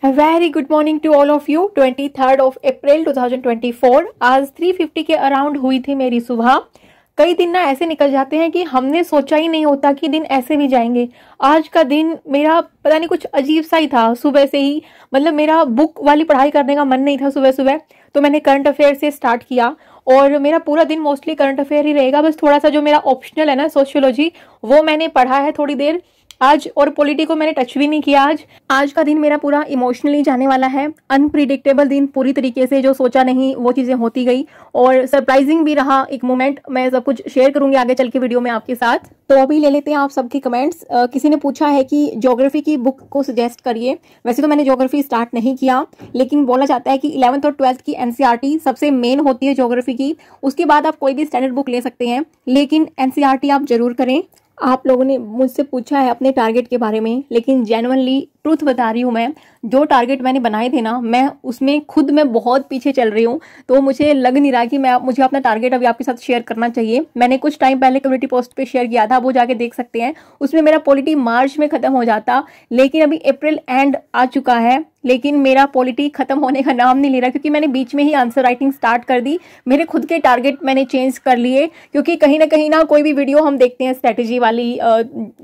A very good morning to all of you. 23rd of अप्रैल 2024 आज 350 के around हुई थी मेरी सुबह कई दिन ना ऐसे निकल जाते हैं कि हमने सोचा ही नहीं होता कि दिन ऐसे भी जाएंगे आज का दिन मेरा पता नहीं कुछ अजीब सा ही था सुबह से ही मतलब मेरा बुक वाली पढ़ाई करने का मन नहीं था सुबह सुबह तो मैंने करंट अफेयर से स्टार्ट किया और मेरा पूरा दिन मोस्टली करंट अफेयर ही रहेगा बस थोड़ा सा जो मेरा ऑप्शनल है ना सोशियोलॉजी वो मैंने पढ़ा है थोड़ी देर आज और पॉलिटी को मैंने टच भी नहीं किया आज आज का दिन मेरा पूरा इमोशनली जाने वाला है अनप्रिडिक्टेबल दिन पूरी तरीके से जो सोचा नहीं वो चीजें होती गई और सरप्राइजिंग भी रहा एक मोमेंट मैं सब कुछ शेयर करूंगी आगे चल के वीडियो में आपके साथ तो अभी ले लेते हैं आप सबके कमेंट्स किसी ने पूछा है कि ज्योग्राफी की बुक को सजेस्ट करिए वैसे तो मैंने ज्योग्राफी स्टार्ट नहीं किया लेकिन बोला जाता है कि इलेवंथ और ट्वेल्थ की एनसीईआरटी e सबसे मेन होती है ज्योग्राफी की उसके बाद आप कोई भी स्टैंडर्ड बुक ले सकते हैं लेकिन एनसीईआरटी e आप जरूर करें आप लोगों ने मुझसे पूछा है अपने टारगेट के बारे में लेकिन जेनवनली ट्रूथ बता रही हूँ मैं जो टारगेट मैंने बनाए थे ना मैं उसमें खुद मैं बहुत पीछे चल रही हूँ तो मुझे लग नहीं रहा कि मैं मुझे अपना टारगेट अभी आपके साथ शेयर करना चाहिए मैंने कुछ टाइम पहले कम्युनिटी पोस्ट पे शेयर किया था वो जाके देख सकते हैं उसमें मेरा पॉलिटी मार्च में ख़त्म हो जाता लेकिन अभी अप्रैल एंड आ चुका है लेकिन मेरा पॉलिटी खत्म होने का नाम नहीं ले रहा क्योंकि मैंने बीच में ही आंसर राइटिंग स्टार्ट कर दी मेरे खुद के टारगेट मैंने चेंज कर लिए क्योंकि कहीं ना कहीं ना कोई भी वीडियो हम देखते हैं स्ट्रेटजी वाली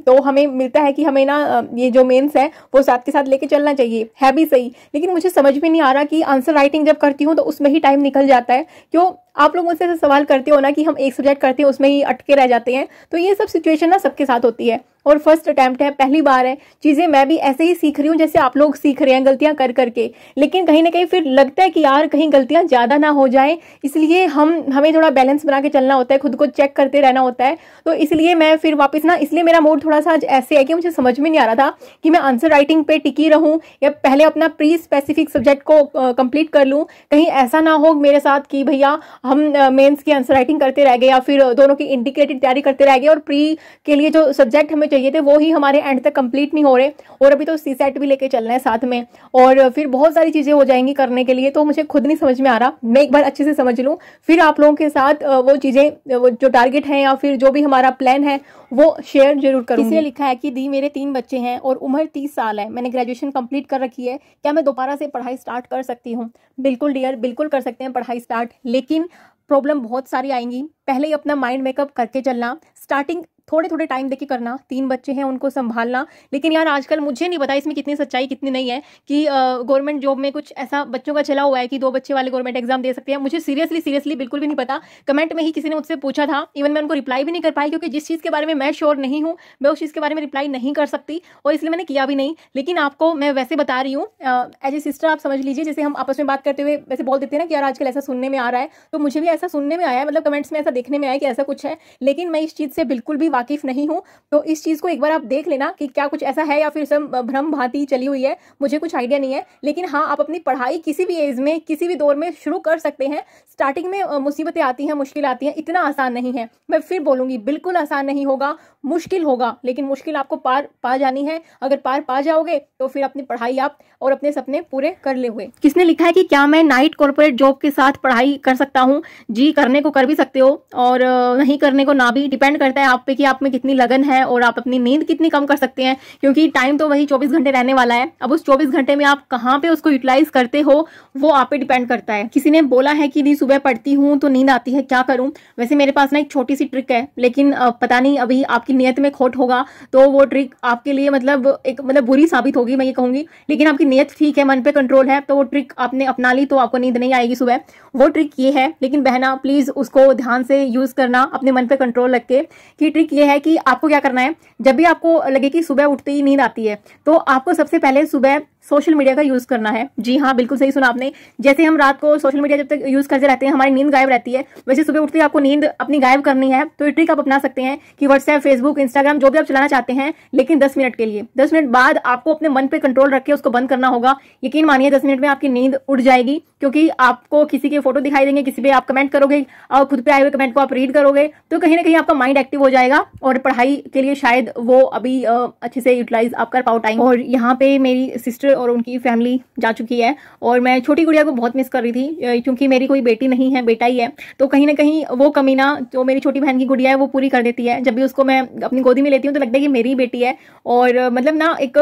तो हमें मिलता है कि हमें ना ये जो मेन्स है वो साथ के साथ लेके चलना चाहिए है भी सही लेकिन मुझे समझ में नहीं आ रहा कि आंसर राइटिंग जब करती हूँ तो उसमें ही टाइम निकल जाता है क्यों आप लोग मुझसे सवाल करते हो ना कि हम एक सब्जेक्ट करते हैं उसमें ही अटके रह जाते हैं तो ये सब सिचुएशन ना सबके साथ होती है और फर्स्ट अटैम्प्ट है पहली बार है चीज़ें मैं भी ऐसे ही सीख रही हूँ जैसे आप लोग सीख रहे हैं गलतियाँ कर करके लेकिन कहीं ना कहीं फिर लगता है कि यार कहीं गलतियाँ ज़्यादा ना हो जाए इसलिए हम हमें थोड़ा बैलेंस बना के चलना होता है खुद को चेक करते रहना होता है तो इसलिए मैं फिर वापस ना इसलिए मेरा मूड थोड़ा सा आज ऐसे है कि मुझे समझ में नहीं आ रहा था कि मैं आंसर राइटिंग पर टिकी रहूँ या पहले अपना प्री स्पेसिफिक सब्जेक्ट को कंप्लीट कर लूँ कहीं ऐसा ना हो मेरे साथ कि भैया हम मेंस की आंसर राइटिंग करते रह गए या फिर दोनों की इंडिकेटेड तैयारी करते रह गए और प्री के लिए जो सब्जेक्ट हमें चाहिए थे वो ही हमारे एंड तक कंप्लीट नहीं हो रहे और अभी तो सी सेट भी लेके चलना है साथ में और फिर बहुत सारी चीज़ें हो जाएंगी करने के लिए तो मुझे खुद नहीं समझ में आ रहा मैं एक बार अच्छे से समझ लूँ फिर आप लोगों के साथ वो चीज़ें जो टारगेट हैं या फिर जो भी हमारा प्लान है वो शेयर जरूर करूँ इसलिए लिखा है कि दी मेरे तीन बच्चे हैं और उम्र तीस साल है मैंने ग्रेजुएशन कंप्लीट कर रखी है क्या मैं दोबारा से पढ़ाई स्टार्ट कर सकती हूँ बिल्कुल डियर बिल्कुल कर सकते हैं पढ़ाई स्टार्ट लेकिन प्रॉब्लम बहुत सारी आएंगी पहले ही अपना माइंड मेकअप करके चलना स्टार्टिंग थोड़े थोड़े टाइम देके करना तीन बच्चे हैं उनको संभालना लेकिन यार आजकल मुझे नहीं पता इसमें कितनी सच्चाई कितनी नहीं है कि गवर्नमेंट जॉब में कुछ ऐसा बच्चों का चला हुआ है कि दो बच्चे वाले गवर्नमेंट एग्जाम दे सकते हैं मुझे सीरियसली सीरियसली बिल्कुल भी नहीं पता कमेंट में ही किसी ने मुझसे पूछा था इवन मैं उनको रिप्लाई भी नहीं कर पाई क्योंकि जिस चीज़ के बारे में मैं श्योर नहीं हूँ मैं उस चीज़ के बारे में रिप्लाई नहीं कर सकती और इसलिए मैंने किया भी नहीं लेकिन आपको मैं वैसे बता रही हूँ एज ए सिस्टर आप समझ लीजिए जैसे हम आपस में बात करते हुए वैसे बोल देते हैं ना कि यार आजकल ऐसा सुनने में आ रहा है तो मुझे भी ऐसा सुनने में आया मतलब कमेंट्स में ऐसा देखने में आया कि ऐसा कुछ है लेकिन मैं इस चीज़ से बिल्कुल भी वाकिफ नहीं हूँ तो इस चीज़ को एक बार आप देख लेना कि क्या कुछ ऐसा है या फिर भ्रम भांति चली हुई है मुझे कुछ आइडिया नहीं है लेकिन हाँ आप अपनी पढ़ाई किसी भी एज में किसी भी दौर में शुरू कर सकते हैं स्टार्टिंग में मुसीबतें आती हैं मुश्किल आती हैं इतना आसान नहीं है मैं फिर बोलूँगी बिल्कुल आसान नहीं होगा मुश्किल होगा लेकिन मुश्किल आपको पार पा जानी है अगर पार पा जाओगे तो फिर अपनी पढ़ाई आप और अपने सपने पूरे कर ले हुए किसने लिखा है कि क्या मैं नाइट कॉर्पोरेट जॉब के साथ पढ़ाई कर सकता हूँ जी करने को कर भी सकते हो और नहीं करने को ना भी डिपेंड करता है आप पे कि कि आप में कितनी लगन है और आप अपनी नींद कितनी कम कर सकते हैं क्योंकि टाइम तो वही चौबीस घंटे रहने वाला है अब उस चौबीस घंटे में आप कहाँ पे उसको यूटिलाइज करते हो वो आप पे डिपेंड करता है किसी ने बोला है कि नहीं सुबह पढ़ती हूँ तो नींद आती है क्या करूँ वैसे मेरे पास ना एक छोटी सी ट्रिक है लेकिन पता नहीं अभी आपकी नीयत में खोट होगा तो वो ट्रिक आपके लिए मतलब एक मतलब बुरी साबित होगी मैं ये कहूंगी लेकिन आपकी नीयत ठीक है मन पे कंट्रोल है तो वो ट्रिक आपने अपना ली तो आपको नींद नहीं आएगी सुबह वो ट्रिक ये है लेकिन बहना प्लीज़ उसको ध्यान से यूज़ करना अपने मन पे कंट्रोल रख के कि ट्रिक ये है कि आपको क्या करना है जब भी आपको लगे कि सुबह उठते ही नींद आती है तो आपको सबसे पहले सुबह सोशल मीडिया का यूज़ करना है जी हाँ बिल्कुल सही सुना आपने जैसे हम रात को सोशल मीडिया जब तक यूज़ करते रहते हैं हमारी नींद गायब रहती है वैसे सुबह उठते ही आपको नींद अपनी गायब करनी है तो ये ट्रिक आप अपना सकते हैं कि व्हाट्सएप फेसबुक इंस्टाग्राम जो भी आप चलाना चाहते हैं लेकिन दस मिनट के लिए दस मिनट बाद आपको अपने मन पर कंट्रोल रख के उसको बंद करना होगा यकीन मानिए दस मिनट में आपकी नींद उड़ जाएगी क्योंकि आपको किसी के फोटो दिखाई देंगे किसी पे आप कमेंट करोगे और खुद पे आए हुए कमेंट को आप रीड करोगे तो कहीं ना कहीं आपका माइंड एक्टिव हो जाएगा और पढ़ाई के लिए शायद वो अभी अच्छे से यूटिलाइज आप कर पाओ टाइम और यहाँ पे मेरी सिस्टर और उनकी फैमिली जा चुकी है और मैं छोटी गुड़िया को बहुत मिस कर रही थी क्योंकि मेरी कोई बेटी नहीं है बेटा ही है तो कहीं ना कहीं वो कमीना जो मेरी छोटी बहन की गुड़िया है वो पूरी कर देती है जब भी उसको मैं अपनी गोदी में लेती हूँ तो लगता है कि मेरी बेटी है और मतलब ना एक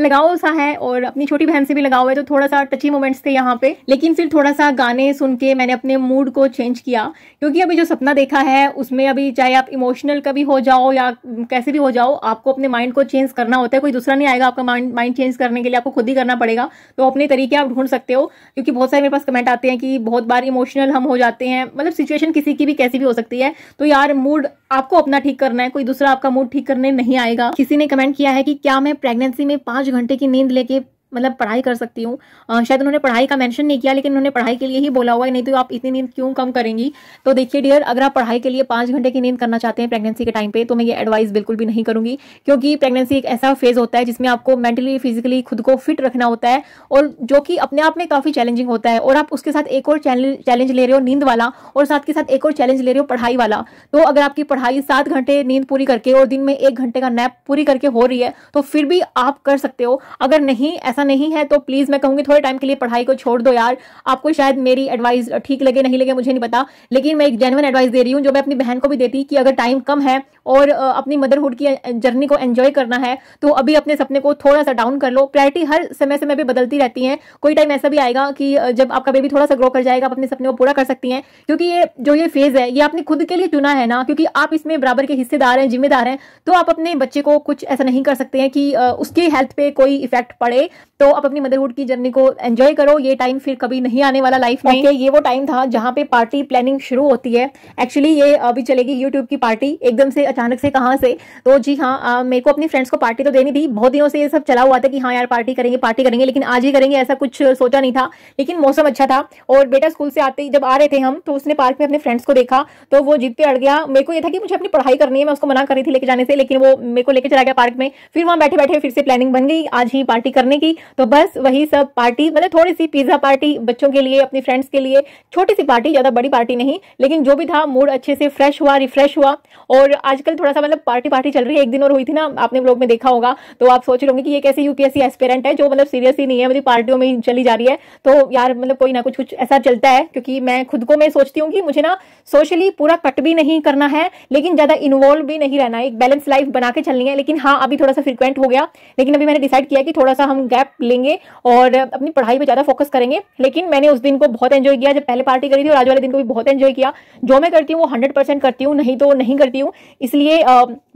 लगाओ सा है और अपनी छोटी बहन से भी लगाओ है तो थोड़ा सा टची मोमेंट्स थे यहाँ पे लेकिन फिर थोड़ा सा गाने सुन के मैंने अपने मूड को चेंज किया क्योंकि अभी जो सपना देखा है उसमें अभी चाहे आप इमोशनल कभी हो जाओ या कैसे भी हो जाओ आपको अपने माइंड को चेंज करना होता है कोई दूसरा नहीं आएगा आपका माइंड चेंज करने के लिए आपको खुद ही करना पड़ेगा तो अपने तरीके आप ढूंढ सकते हो क्योंकि बहुत सारे मेरे पास कमेंट आते हैं कि बहुत बार इमोशनल हम हो जाते हैं मतलब सिचुएशन किसी की भी कैसी भी हो सकती है तो यार मूड आपको अपना ठीक करना है कोई दूसरा आपका मूड ठीक करने नहीं आएगा किसी ने कमेंट किया है कि क्या मैं प्रेगनेंसी में पांच घंटे की नींद लेके मतलब पढ़ाई कर सकती हूँ शायद उन्होंने पढ़ाई का मेंशन नहीं किया लेकिन उन्होंने पढ़ाई के लिए ही बोला हुआ है नहीं तो आप इतनी नींद क्यों कम करेंगी तो देखिए डियर अगर आप पढ़ाई के लिए पांच घंटे की नींद करना चाहते हैं प्रेगनेंसी के टाइम पे तो मैं ये एडवाइस बिल्कुल भी नहीं करूंगी क्योंकि प्रेगनेंसी एक ऐसा फेज होता है जिसमें आपको मेंटली फिजिकली खुद को फिट रखना होता है और जो कि अपने आप में काफ़ी चैलेंजिंग होता है और आप उसके साथ एक और चैलेंज ले रहे हो नींद वाला और साथ के साथ एक और चैलेंज ले रहे हो पढ़ाई वाला तो अगर आपकी पढ़ाई सात घंटे नींद पूरी करके और दिन में एक घंटे का नैप पूरी करके हो रही है तो फिर भी आप कर सकते हो अगर नहीं ऐसा ऐसा नहीं है तो प्लीज़ मैं कहूंगी थोड़े टाइम के लिए पढ़ाई को छोड़ दो यार आपको शायद मेरी एडवाइस ठीक लगे नहीं लगे मुझे नहीं पता लेकिन मैं एक जेनवन एडवाइस दे रही हूँ जो मैं अपनी बहन को भी देती कि अगर टाइम कम है और अपनी मदरहुड की जर्नी को एंजॉय करना है तो अभी अपने सपने को थोड़ा सा डाउन कर लो प्रायरिटी हर समय समय पर बदलती रहती है कोई टाइम ऐसा भी आएगा कि जब आपका बेबी थोड़ा सा ग्रो कर जाएगा आप अपने सपने को पूरा कर सकती है क्योंकि ये जो ये फेज़ है ये आपने खुद के लिए चुना है ना क्योंकि आप इसमें बराबर के हिस्सेदार हैं जिम्मेदार हैं तो आप अपने बच्चे को कुछ ऐसा नहीं कर सकते हैं कि उसकी हेल्थ पे कोई इफेक्ट पड़े तो आप अपनी मदरहुड की जर्नी को एंजॉय करो ये टाइम फिर कभी नहीं आने वाला लाइफ में okay, ये वो टाइम था जहाँ पे पार्टी प्लानिंग शुरू होती है एक्चुअली ये अभी चलेगी यूट्यूब की पार्टी एकदम से अचानक से कहाँ से तो जी हाँ मेरे को अपनी फ्रेंड्स को पार्टी तो देनी थी बहुत दिनों से ये सब चला हुआ था कि हाँ यार पार्टी करेंगे पार्टी करेंगे लेकिन आज ही करेंगे ऐसा कुछ सोचा नहीं था लेकिन मौसम अच्छा था और बेटा स्कूल से आते जब आ रहे थे हम तो उसने पार्क में अपने फ्रेंड्स को देखा तो वो जीत पे अड़ गया मेरे को ये था कि मुझे अपनी पढ़ाई करनी है मैं उसको मना कर रही थी लेके जाने से लेकिन वो मेरे को लेकर चला गया पार्क में फिर वहाँ बैठे बैठे फिर से प्लानिंग बन गई आज ही पार्टी करने की तो बस वही सब पार्टी मतलब थोड़ी सी पिज्जा पार्टी बच्चों के लिए अपनी फ्रेंड्स के लिए छोटी सी पार्टी ज़्यादा बड़ी पार्टी नहीं लेकिन जो भी था मूड अच्छे से फ्रेश हुआ रिफ्रेश हुआ और आजकल थोड़ा सा मतलब पार्टी पार्टी चल रही है एक दिन और हुई थी ना आपने ब्लॉग में देखा होगा तो आप सोच रहे होंगे कि ये कैसे यूपीएससी एस्पेरेंट है जो मतलब सीरियस ही नहीं है मतलब पार्टियों में चली जा रही है तो यार मतलब कोई ना कुछ कुछ ऐसा चलता है क्योंकि मैं खुद को मैं सोचती हूँ कि मुझे ना सोशली पूरा कट भी नहीं करना है लेकिन ज़्यादा इन्वॉल्व भी नहीं रहना है एक बैलेंस लाइफ बना के चलनी है लेकिन हाँ अभी थोड़ा सा फ्रिक्वेंट हो गया लेकिन अभी मैंने डिसाइड किया कि थोड़ा सा हम गैप लेंगे और अपनी पढ़ाई पर ज़्यादा फोकस करेंगे लेकिन मैंने उस दिन को बहुत एंजॉय किया जब पहले पार्टी करी थी और आज वाले दिन को भी बहुत एंजॉय किया जो मैं करती हूँ वो हंड्रेड करती हूँ नहीं तो नहीं करती हूँ इसलिए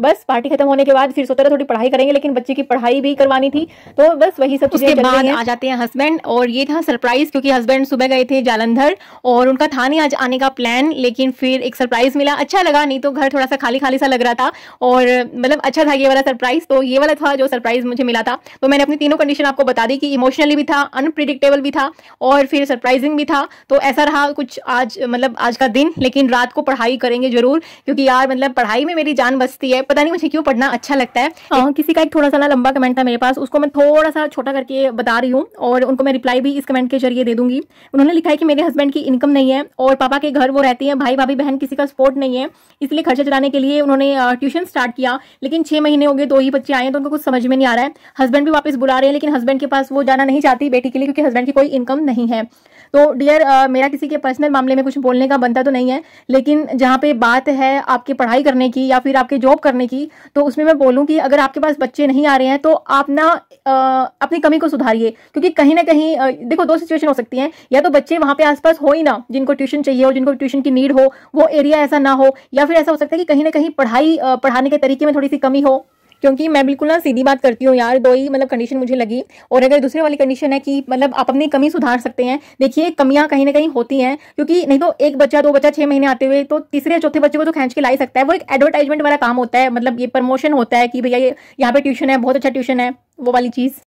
बस पार्टी खत्म होने के बाद फिर सोचा था थोड़ी पढ़ाई करेंगे लेकिन बच्चे की पढ़ाई भी करवानी थी तो बस वही सब उसके बाद आ जाते हैं हस्बैंड और ये था सरप्राइज क्योंकि हस्बैंड सुबह गए थे जालंधर और उनका था नहीं आज आने का प्लान लेकिन फिर एक सरप्राइज मिला अच्छा लगा नहीं तो घर थोड़ा सा खाली खाली सा लग रहा था और मतलब अच्छा था ये वाला सरप्राइज तो ये वाला था जो सरप्राइज मुझे मिला था तो मैंने अपनी तीनों कंडीशन आपको बता दी कि इमोशनली भी था अनप्रिडिक्टेबल भी था और फिर सरप्राइजिंग भी था तो ऐसा रहा कुछ आज मतलब आज का दिन लेकिन रात को पढ़ाई करेंगे जरूर क्योंकि यार मतलब पढ़ाई में मेरी जान बसती है पता नहीं मुझे क्यों पढ़ना अच्छा लगता है आ, हाँ। किसी का एक थोड़ा सा ना लंबा कमेंट था मेरे पास उसको मैं थोड़ा सा छोटा करके बता रही हूँ और उनको मैं रिप्लाई भी इस कमेंट के जरिए दे दूंगी उन्होंने लिखा है कि मेरे हस्बैंड की इनकम नहीं है और पापा के घर वो रहती है भाई भाभी बहन किसी का सपोर्ट नहीं है इसलिए खर्चा चलाने के लिए उन्होंने ट्यूशन स्टार्ट किया लेकिन छह महीने हो गए दो ही बच्चे आए हैं तो उनको कुछ समझ में नहीं आ रहा है हस्बैंड भी वापस बुला रहे हैं लेकिन हस्बैंड हस्बैंड के पास वो जाना नहीं चाहती बेटी के लिए क्योंकि हस्बैंड की कोई इनकम नहीं है तो डियर uh, मेरा किसी के पर्सनल मामले में कुछ बोलने का बनता तो नहीं है लेकिन जहाँ पे बात है आपकी पढ़ाई करने की या फिर आपके जॉब करने की तो उसमें मैं बोलूँ कि अगर आपके पास बच्चे नहीं आ रहे हैं तो आप ना अपनी कमी को सुधारिए क्योंकि कहीं ना कहीं देखो दो सिचुएशन हो सकती हैं या तो बच्चे वहाँ पे आसपास हो ही ना जिनको ट्यूशन चाहिए हो जिनको ट्यूशन की नीड हो वो एरिया ऐसा ना हो या फिर ऐसा हो सकता है कि कहीं ना कहीं पढ़ाई पढ़ाने के तरीके में थोड़ी सी कमी हो क्योंकि मैं बिल्कुल ना सीधी बात करती हूँ यार दो ही मतलब कंडीशन मुझे लगी और अगर दूसरे वाली कंडीशन है कि मतलब आप अपनी कमी सुधार सकते हैं देखिए कमियाँ कहीं ना कहीं होती हैं क्योंकि नहीं तो एक बच्चा दो बच्चा छः महीने आते हुए तो तीसरे या चौथे बच्चे को तो खेच के ला ही सकता है वो एक एडवर्टाइजमेंट वाला काम होता है मतलब ये प्रमोशन होता है कि भैया ये यहाँ पे ट्यूशन है बहुत अच्छा ट्यूशन है वो वाली चीज़